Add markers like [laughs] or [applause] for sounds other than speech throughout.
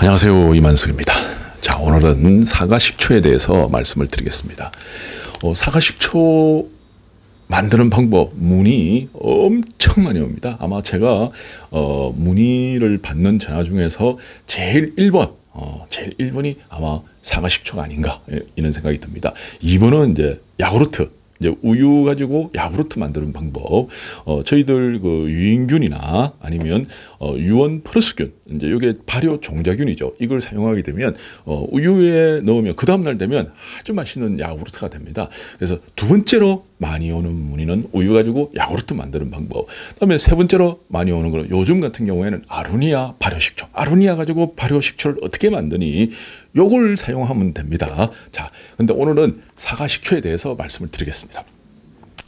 안녕하세요. 이만승입니다. 자, 오늘은 사과 식초에 대해서 말씀을 드리겠습니다. 어, 사과 식초 만드는 방법 문의 엄청 많이 옵니다. 아마 제가 어, 문의를 받는 전화 중에서 제일 1번 어, 제일 1번이 아마 사과 식초가 아닌가 예, 이런 생각이 듭니다. 2번은 이제 야구르트 이제 우유 가지고 야구르트 만드는 방법. 어, 저희들 그 유인균이나 아니면 어, 유원 프러스균 이제 이게 발효 종자균이죠. 이걸 사용하게 되면 어, 우유에 넣으면 그 다음날 되면 아주 맛있는 야구르트가 됩니다. 그래서 두 번째로 많이 오는 무늬는 우유 가지고 야구르트 만드는 방법. 그다음에 세 번째로 많이 오는 거는 요즘 같은 경우에는 아로니아 발효식초. 아로니아 가지고 발효식초를 어떻게 만드니? 요걸 사용하면 됩니다. 자, 근데 오늘은 사과식초에 대해서 말씀을 드리겠습니다.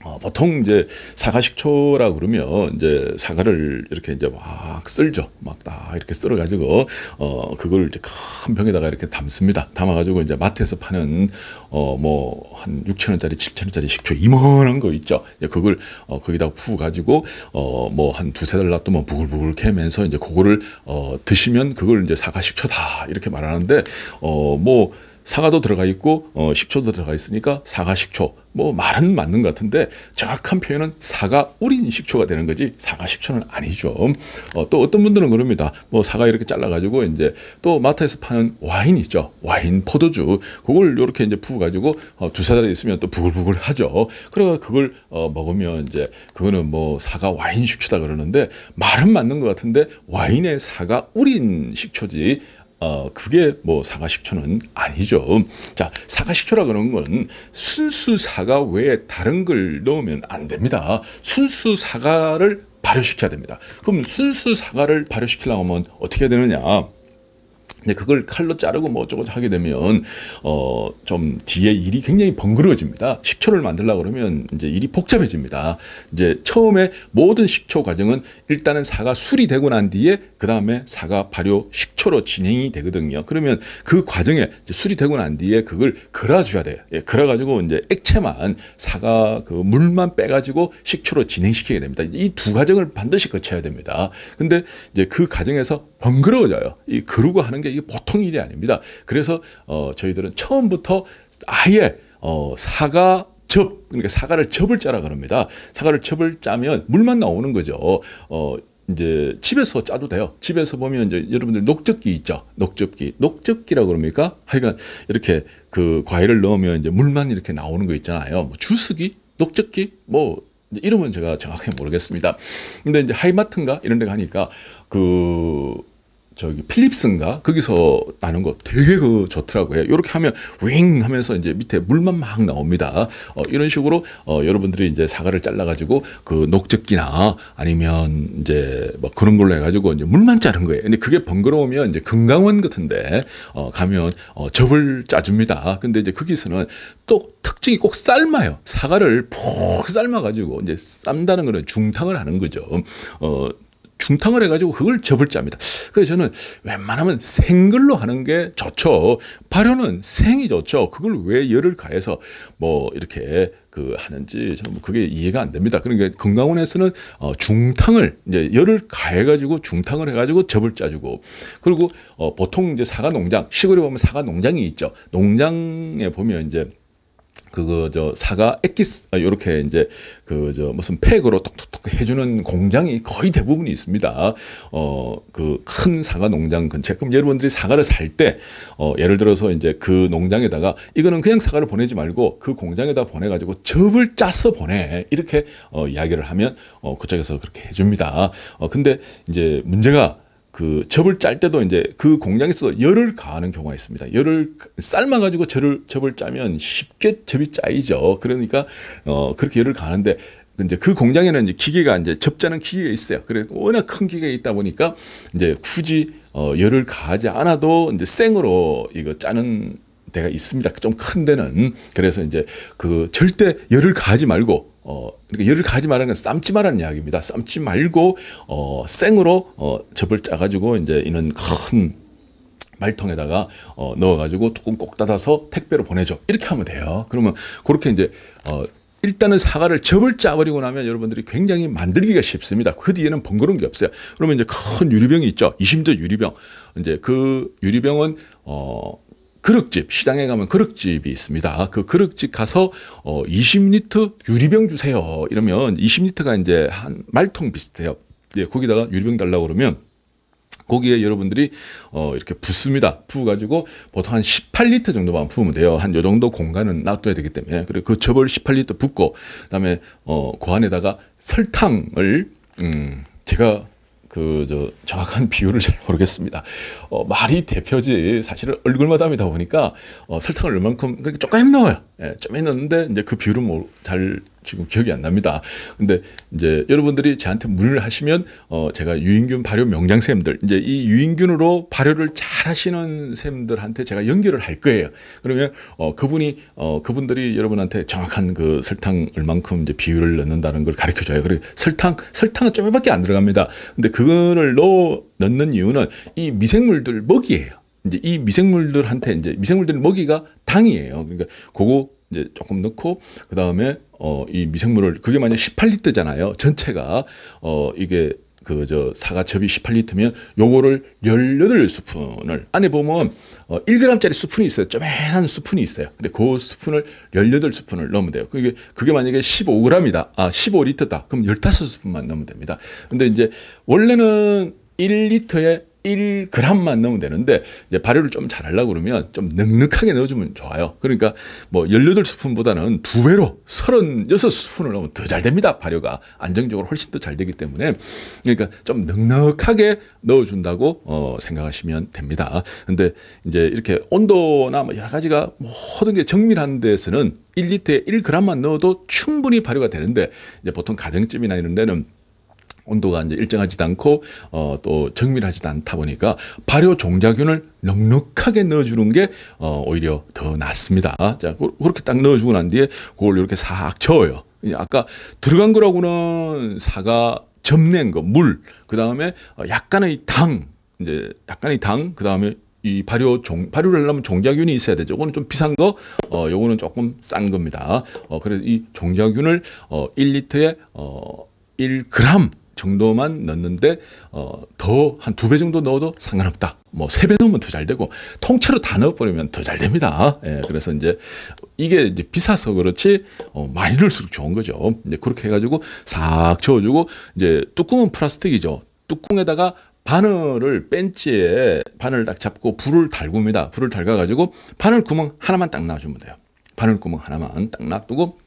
어, 보통 이제 사과 식초라 그러면 이제 사과를 이렇게 이제 막 쓸죠. 막딱 이렇게 썰어 가지고 어 그걸 이제 큰 병에다가 이렇게 담습니다. 담아 가지고 이제 마트에서 파는 어뭐 한 6천 원짜리, 7천 원짜리 식초 이만한 거 있죠. 이제 그걸 어 거기다가 푸 가지고 어뭐 한 두세 달 놔두면 부글부글 캐면서 이제 그거를 어 드시면 그걸 이제 사과 식초다 이렇게 말하는데 어뭐 사과도 들어가 있고 어, 식초도 들어가 있으니까 사과 식초 뭐 말은 맞는 것 같은데 정확한 표현은 사과 우린 식초가 되는 거지 사과 식초는 아니죠. 어, 또 어떤 분들은 그럽니다. 뭐 사과 이렇게 잘라가지고 이제 또 마트에서 파는 와인 있죠. 와인 포도주 그걸 이렇게 이제 부어가지고 어, 두세 달이 있으면 또 부글부글 하죠. 그래가 그걸 어, 먹으면 이제 그거는 뭐 사과 와인 식초다 그러는데 말은 맞는 것 같은데 와인의 사과 우린 식초지 어, 그게 뭐 사과 식초는 아니죠. 자, 사과 식초라 그는건 순수 사과 외에 다른 걸 넣으면 안 됩니다. 순수 사과를 발효시켜야 됩니다. 그럼 순수 사과를 발효시키려면 어떻게 해야 되느냐? 근데 그걸 칼로 자르고 뭐 어쩌고 하게 되면 어 좀 뒤에 일이 굉장히 번거로워집니다. 식초를 만들려고 그러면 이제 일이 복잡해집니다. 이제 처음에 모든 식초 과정은 일단은 사과 술이 되고 난 뒤에 그다음에 사과 발효 식초로 진행이 되거든요. 그러면 그 과정에 술이 되고 난 뒤에 그걸 걸어 줘야 돼요. 예, 걸어 가지고 이제 액체만 사과그 물만 빼 가지고 식초로 진행시키게 됩니다. 이 두 과정을 반드시 거쳐야 됩니다. 근데 이제 그 과정에서 번거로워져요. 이 그루고 하는 게 이게 보통 일이 아닙니다. 그래서 어, 저희들은 처음부터 아예 어, 사과 접 그러니까 사과를 접을 짜라 그럽니다. 사과를 접을 짜면 물만 나오는 거죠. 어, 이제 집에서 짜도 돼요. 집에서 보면 이제 여러분들 녹즙기 있죠. 녹즙기. 녹즙기라고 그럽니까? 하여간 이렇게 그 과일을 넣으면 이제 물만 이렇게 나오는 거 있잖아요. 뭐 주스기, 녹즙기, 뭐 이름은 제가 정확히 모르겠습니다. 근데 이제 하이마트인가 이런 데 가니까 그 저기 필립스인가 거기서 나는 거 되게 그 좋더라고요. 이렇게 하면 윙 하면서 이제 밑에 물만 막 나옵니다. 어, 이런 식으로 어, 여러분들이 이제 사과를 잘라가지고 그 녹즙기나 아니면 이제 뭐 그런 걸로 해가지고 이제 물만 자른 거예요. 근데 그게 번거로우면 이제 금강원 같은데 어, 가면 어, 접을 짜줍니다. 근데 이제 거기서는 또 특징이 꼭 삶아요. 사과를 푹 삶아가지고 이제 삶다는 거는 중탕을 하는 거죠. 어, 중탕을 해가지고 그걸 접을 짭니다. 그래서 저는 웬만하면 생글로 하는 게 좋죠. 발효는 생이 좋죠. 그걸 왜 열을 가해서 뭐 이렇게 그 하는지 저는 뭐 그게 이해가 안 됩니다. 그러니까 건강원에서는 어 중탕을 이제 열을 가해가지고 중탕을 해가지고 접을 짜주고 그리고 어 보통 이제 사과 농장 시골에 보면 사과 농장이 있죠. 농장에 보면 이제 그거 저 사과 액기스 이렇게 아, 이제 그 저 무슨 팩으로 톡톡톡 해주는 공장이 거의 대부분이 있습니다. 어 그 큰 사과 농장 근처. 그럼 여러분들이 사과를 살 때 어 예를 들어서 이제 그 농장에다가 이거는 그냥 사과를 보내지 말고 그 공장에다 보내가지고 접을 짜서 보내 이렇게 어 이야기를 하면 어 그쪽에서 그렇게 해줍니다. 어 근데 이제 문제가 그 접을 짤 때도 이제 그 공장에서 도 열을 가하는 경우가 있습니다. 열을 삶아 가지고 절을 접을 짜면 쉽게 접이 짜이죠. 그러니까 어 그렇게 열을 가는데 이제 그 공장에는 이제 기계가 이제 접자는 기계가 있어요. 그래 워낙 큰 기계가 있다 보니까 이제 굳이 어 열을 가하지 않아도 이제 생으로 이거 짜는 데가 있습니다. 좀큰 데는. 그래서 이제 그 절대 열을 가하지 말고 어, 그러니까 열을 가지 말라는 건 삶지 말라는 이야기입니다. 삶지 말고, 어, 생으로, 어, 접을 짜가지고, 이제 이런 큰 말통에다가, 어, 넣어가지고 조금 꼭 닫아서 택배로 보내줘. 이렇게 하면 돼요. 그러면 그렇게 이제, 어, 일단은 사과를 접을 짜버리고 나면 여러분들이 굉장히 만들기가 쉽습니다. 그 뒤에는 번거로운 게 없어요. 그러면 이제 큰 유리병이 있죠. 이심도 유리병. 이제 그 유리병은, 어, 그릇집 시장에 가면 그릇집이 있습니다. 그 그릇집 가서 어 20리터 유리병 주세요. 이러면 20리터가 이제 한 말통 비슷해요. 예, 거기다가 유리병 달라고 그러면 거기에 여러분들이 어 이렇게 붓습니다. 부어가지고 보통 한 18리터 정도만 부으면 돼요. 한 요 정도 공간은 놔둬야 되기 때문에 그리고 그 저벌 18리터 붓고 그다음에 어, 그 안에다가 설탕을 음 제가 그저 정확한 [laughs] 비율을 잘 모르겠습니다. 어, 말이 대표지 사실 얼굴마담이다 보니까 어, 설탕을 얼만큼 그렇게 조금 넣어요. 예, 좀 해놨는데 이제 그 비율은 뭐잘 지금 기억이 안 납니다. 근데 이제 여러분들이 제한테 문의를 하시면 어 제가 유인균 발효 명량 쌤들 이제 이 유인균으로 발효를 잘 하시는 쌤들한테 제가 연결을 할 거예요. 그러면 어 그분이 어 그분들이 여러분한테 정확한 그 설탕 얼만큼 이제 비율을 넣는다는 걸 가르쳐 줘요. 그래 설탕 설탕은 좀밖에 안 들어갑니다. 근데 그거를 넣어 넣는 이유는 이 미생물들 먹이에요. 이제 이 미생물들한테 이제 미생물들 먹이가 당이에요. 그러니까 그거 이제 조금 넣고 그 다음에 어이 미생물을 그게 만약 18리터잖아요. 전체가 어 이게 그 저 사과첩이 18리터면 요거를 18스푼을 안에 보면 어 1g짜리 스푼이 있어요. 쪼매한 스푼이 있어요. 근데 그 스푼을 18스푼을 넣으면 돼요. 그게 그게 만약에 15g이다. 아 15리터다. 그럼 15스푼만 넣으면 됩니다. 근데 이제 원래는 1리터에 1g만 넣으면 되는데 이제 발효를 좀 잘하려고 그러면 좀 넉넉하게 넣어주면 좋아요. 그러니까 뭐 18스푼보다는 2 배로 36스푼을 넣으면 더 잘 됩니다. 발효가 안정적으로 훨씬 더 잘 되기 때문에 그러니까 좀 넉넉하게 넣어준다고 어, 생각하시면 됩니다. 근데 이제 이렇게 온도나 뭐 여러 가지가 모든 게 정밀한 데서는 1리터에 1g만 넣어도 충분히 발효가 되는데 이제 보통 가정집이나 이런 데는 온도가 이제 일정하지도 않고 어, 또 정밀하지도 않다 보니까 발효 종자균을 넉넉하게 넣어주는 게 어, 오히려 더 낫습니다. 자, 그렇게 딱 넣어주고 난 뒤에 그걸 이렇게 싹 저어요. 아까 들어간 거라고는 사과접낸 거, 물, 그 다음에 어, 약간의 당, 이제 약간의 당, 그 다음에 이 발효 종 발효를 하려면 종자균이 있어야 되죠. 이거는 좀 비싼 거, 어, 요거는 조금 싼 겁니다. 어, 그래서 이 종자균을 어, 1리터에 어, 1g 정도만 넣는데 어, 더 한 두 배 정도 넣어도 상관없다. 뭐 세 배 넣으면 더 잘 되고 통째로 다 넣어버리면 더 잘 됩니다. 예, 그래서 이제 이게 이제 비싸서 그렇지 어, 많이 넣을수록 좋은 거죠. 이제 그렇게 해가지고 싹채워주고 이제 뚜껑은 플라스틱이죠. 뚜껑에다가 바늘을 벤치에 바늘을 딱 잡고 불을 달굽니다. 불을 달궈가지고 바늘 구멍 하나만 딱 놔주면 돼요. 바늘 구멍 하나만 딱 놔두고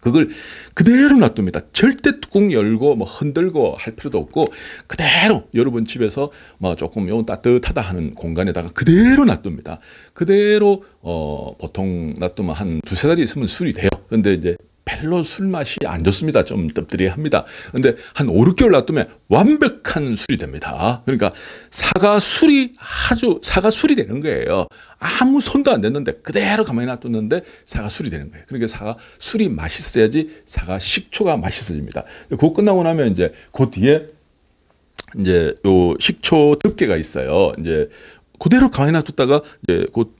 그걸 그대로 놔둡니다. 절대 뚜껑 열고 뭐 흔들고 할 필요도 없고 그대로 여러분 집에서 뭐 조금 요 따뜻하다 하는 공간에다가 그대로 놔둡니다. 그대로 어 보통 놔두면 한 두세 달이 있으면 술이 돼요. 근데 이제 별로 술맛이 안 좋습니다. 좀떽들이합니다 근데 한 5, 6개월 놔두면 완벽한 술이 됩니다. 그러니까 사과 술이 아주 사과 술이 되는 거예요. 아무 손도 안 댔는데 그대로 가만히 놔뒀는데 사과 술이 되는 거예요. 그러니까 사과 술이 맛있어야지 사과 식초가 맛있어집니다. 그거 끝나고 나면 이제 그 뒤에 이제 요 식초 덮개가 있어요. 이제 그대로 가만히 놔뒀다가 이제 곧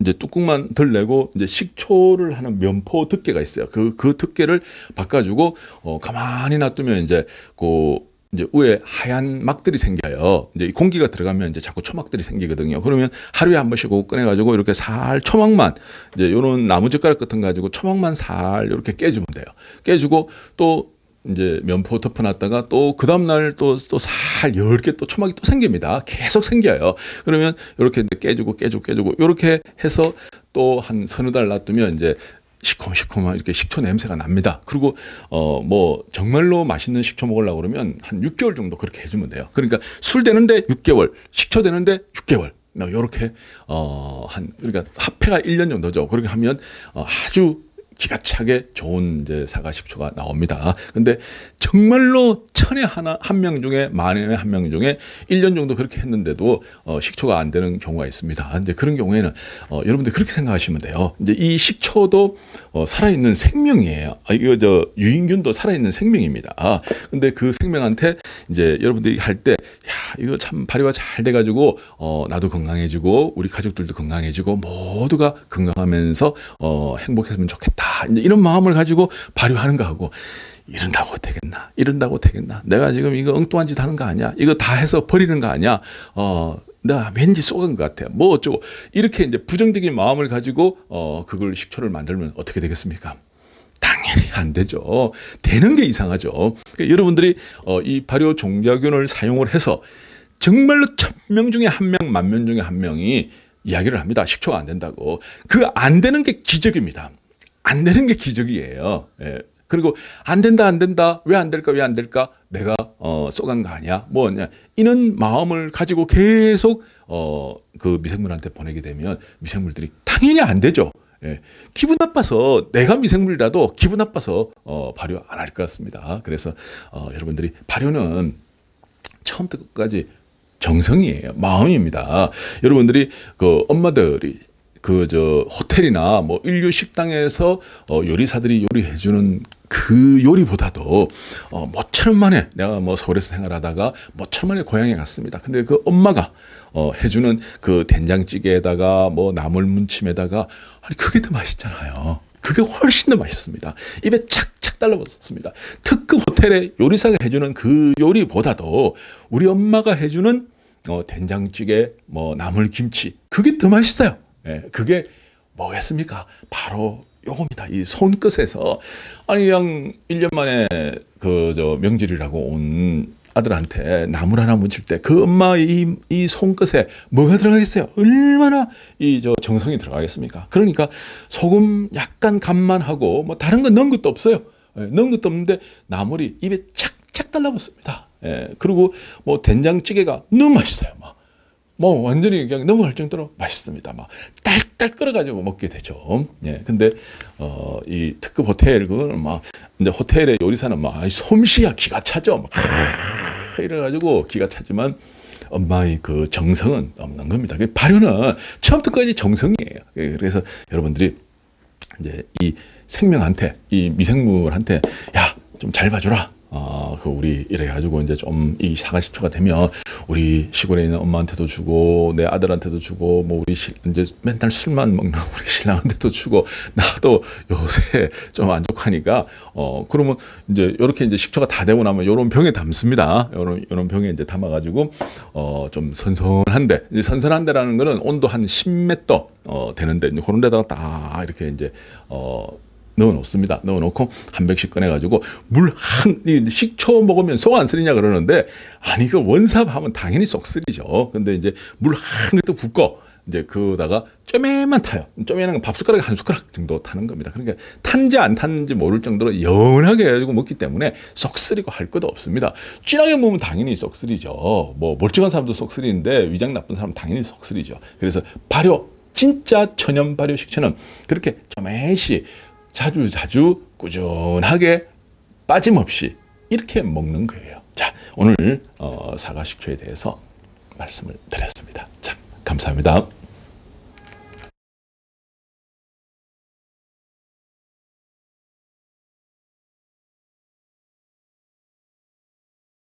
이제 뚜껑만 덜 내고 이제 식초를 하는 면포 덮개가 있어요. 그, 그 덮개를 바꿔주고, 어, 가만히 놔두면 이제 그, 이제 위에 하얀 막들이 생겨요. 이제 공기가 들어가면 이제 자꾸 초막들이 생기거든요. 그러면 하루에 한 번씩 꺼내가지고 이렇게 살 초막만 이제 요런 나무젓가락 같은 거 가지고 초막만 살 이렇게 깨주면 돼요. 깨주고 또 이제 면포 덮어놨다가 또 그 다음날 또 또 살 열게 또 초막이 또 생깁니다. 계속 생겨요. 그러면 이렇게 깨지고깨지고깨지고 이렇게 해서 또 한 서너 달 놔두면 이제 시커시커한 이렇게 식초 냄새가 납니다. 그리고 어 뭐 정말로 맛있는 식초 먹으려고 그러면 한 6개월 정도 그렇게 해주면 돼요. 그러니까 술 되는데 6개월, 식초 되는데 6개월. 이렇게 뭐 어한 그러니까 합해가 1년 정도죠. 그렇게 하면 어, 아주 기가 차게 좋은 이제 사과 식초가 나옵니다. 근데 정말로 천에 하나 한 명 중에 만에 한 명 중에 1년 정도 그렇게 했는데도 어, 식초가 안 되는 경우가 있습니다. 이제 그런 경우에는 어, 여러분들 그렇게 생각하시면 돼요. 이제 이 식초도 어, 살아있는 생명이에요. 아, 이거 저 유인균도 살아있는 생명입니다. 아, 근데 그 생명한테 이제 여러분들이 할때 야, 이거 참 발효가 잘돼 가지고 어, 나도 건강해지고 우리 가족들도 건강해지고 모두가 건강하면서 어, 행복했으면 좋겠다. 이런 마음을 가지고 발휘하는거 하고 이런다고 되겠나? 이런다고 되겠나? 내가 지금 이거 엉뚱한 짓 하는 거 아니야? 이거 다 해서 버리는 거 아니야? 어, 나 왠지 속은 것 같아. 뭐 어쩌고. 이렇게 이제 부정적인 마음을 가지고, 어, 그걸 식초를 만들면 어떻게 되겠습니까? 당연히 안 되죠. 되는 게 이상하죠. 그러니까 여러분들이, 어, 이 발효 종자균을 사용을 해서 정말로 천명 중에 한 명, 만 명 중에 한 명이 이야기를 합니다. 식초가 안 된다고. 그 안 되는 게 기적입니다. 안 되는 게 기적이에요. 예. 그리고 안 된다 안 된다 왜 안 될까 왜 안 될까 내가 어 쏘간 거 아니야 뭐냐 이런 마음을 가지고 계속 어그 미생물한테 보내게 되면 미생물들이 당연히 안 되죠. 예. 기분 나빠서 내가 미생물이라도 기분 나빠서 어 발효 안 할 것 같습니다. 그래서 어 여러분들이 발효는 처음부터 끝까지 정성이에요. 마음입니다. 여러분들이 그 엄마들이 그저 호텔이나 뭐 인류 식당에서 어 요리사들이 요리해 주는 그 요리보다도 어, 모처럼 만에 내가 뭐 서울에서 생활하다가 모처럼 만에 고향에 갔습니다. 근데 그 엄마가 어, 해주는 그 된장찌개에다가 뭐 나물무침에다가 아니 그게 더 맛있잖아요. 그게 훨씬 더 맛있습니다. 입에 착착 달라붙습니다. 었 특급 호텔에 요리사가 해주는 그 요리보다도 우리 엄마가 해주는 어, 된장찌개, 뭐 나물김치 그게 더 맛있어요. 예, 그게 뭐겠습니까? 바로 요겁니다. 이 손끝에서 아니 그냥 1년 만에 그 저 명절이라고 온 아들한테 나물 하나 묻힐 때 그 엄마 이, 이 손끝에 뭐가 들어가겠어요? 얼마나 이 저 정성이 들어가겠습니까? 그러니까 소금 약간 간만 하고 뭐 다른 거 넣은 것도 없어요. 예, 넣은 것도 없는데 나물이 입에 착착 달라붙습니다. 예, 그리고 뭐 된장찌개가 너무 맛있어요. 막. 뭐. 뭐 완전히 그냥 너무 갈정도로 맛있습니다. 막 딸딸 끓어가지고 먹게 되죠. 예. 근데 어 이 특급 호텔 그거는 막 근데 호텔의 요리사는 막 아이, 솜씨야 기가 차죠. 막 이래가지고 기가 차지만 엄마의 그 정성은 없는 겁니다. 그 발효는 처음부터까지 정성이에요. 예, 그래서 여러분들이 이제 이 생명한테 이 미생물한테 야 좀 잘 봐주라. 어, 그 우리 이래가지고 이제 좀 이 사과 십초가 되면 우리 시골에 있는 엄마한테도 주고 내 아들한테도 주고 뭐 우리 시, 이제 맨날 술만 먹는 [laughs] 우리 신랑한테도 주고 나도 요새 좀 안 좋하니까 어 그러면 이제 요렇게 이제 식초가 다 되고 나면 요런 병에 담습니다. 요런 요런 병에 이제 담아가지고 어 좀 선선한데 이제 선선한데라는 거는 온도 한 십몇 도 어, 되는데 그런 데다가 다 이렇게 이제 어 넣어 놓습니다. 넣어 놓고 한 병씩 꺼내 가지고 물 한 식초 먹으면 속 안 쓰리냐 그러는데 아니 그 원삽 하면 당연히 속 쓰리죠. 근데 이제 물한 그릇 붓고 이제 그다가 쪼매만 타요. 쪼매는 건 밥숟가락 한 숟가락 정도 타는 겁니다. 그러니까 탄지 안 탄지 모를 정도로 연하게 해가지고 먹기 때문에 썩쓰리고 할 것도 없습니다. 진하게 먹으면 당연히 썩쓰리죠. 뭐 멀쩡한 사람도 썩쓰리는데 위장 나쁜 사람 당연히 썩쓰리죠. 그래서 발효 진짜 천연 발효 식초는 그렇게 쪼매시 자주 자주 꾸준하게 빠짐없이 이렇게 먹는 거예요. 자, 오늘 어, 사과식초에 대해서 말씀을 드렸습니다. 자, 감사합니다.